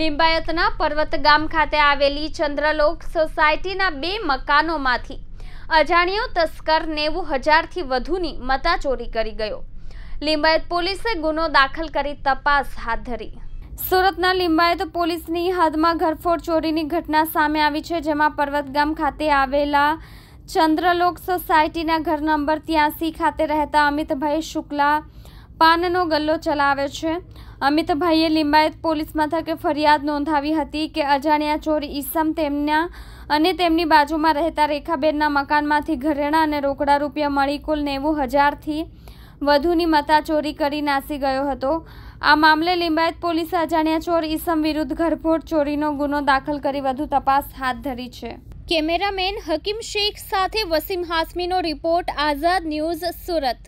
લિંબાયતના પર્વત ગામ ખાતે આવેલી ચંદ્રલોક સોસાયટીના બે મકાનોમાંથી અજાણ્યો તસ્કર નેવું હજારથી વધુની મતા ચોરી કરી ગયો લિંબાયત પોલીસે ગુનો દાખલ કરી તપાસ હાથ ધરી સુરતના લિંબાયત પોલીસની હદમાં ઘરફોડ ચોરીની ઘટના સામે આવી છે જેમાં પર્વતગામ ખાતે આવેલા ચંદ્રલોક સોસાયટીના ઘર નંબર ત્યાંસી ખાતે રહેતા અમિતભાઈ શુક્લા પાનનો ગલ્લો ચલાવે છે અમિતભાઈએ લિંબાયત પોલીસ મથકે ફરિયાદ નોંધાવી હતી કે અજાણ્યા ચોર ઈસમ તેમના અને તેમની બાજુમાં રહેતા રેખાબેનના મકાનમાંથી ઘરેણા અને રોકડા રૂપિયા મળી કુલ નેવું હજારથી વધુની મતાચોરી કરી નાસી ગયો હતો આ મામલે લિંબાયત પોલીસે અજાણ્યા ચોર ઈસમ વિરુદ્ધ ઘરફોડ ચોરીનો ગુનો દાખલ કરી વધુ તપાસ હાથ ધરી છે કેમેરામેન હકીમ શેખ સાથે વસીમ હાસમીનો રિપોર્ટ આઝાદ ન્યૂઝ સુરત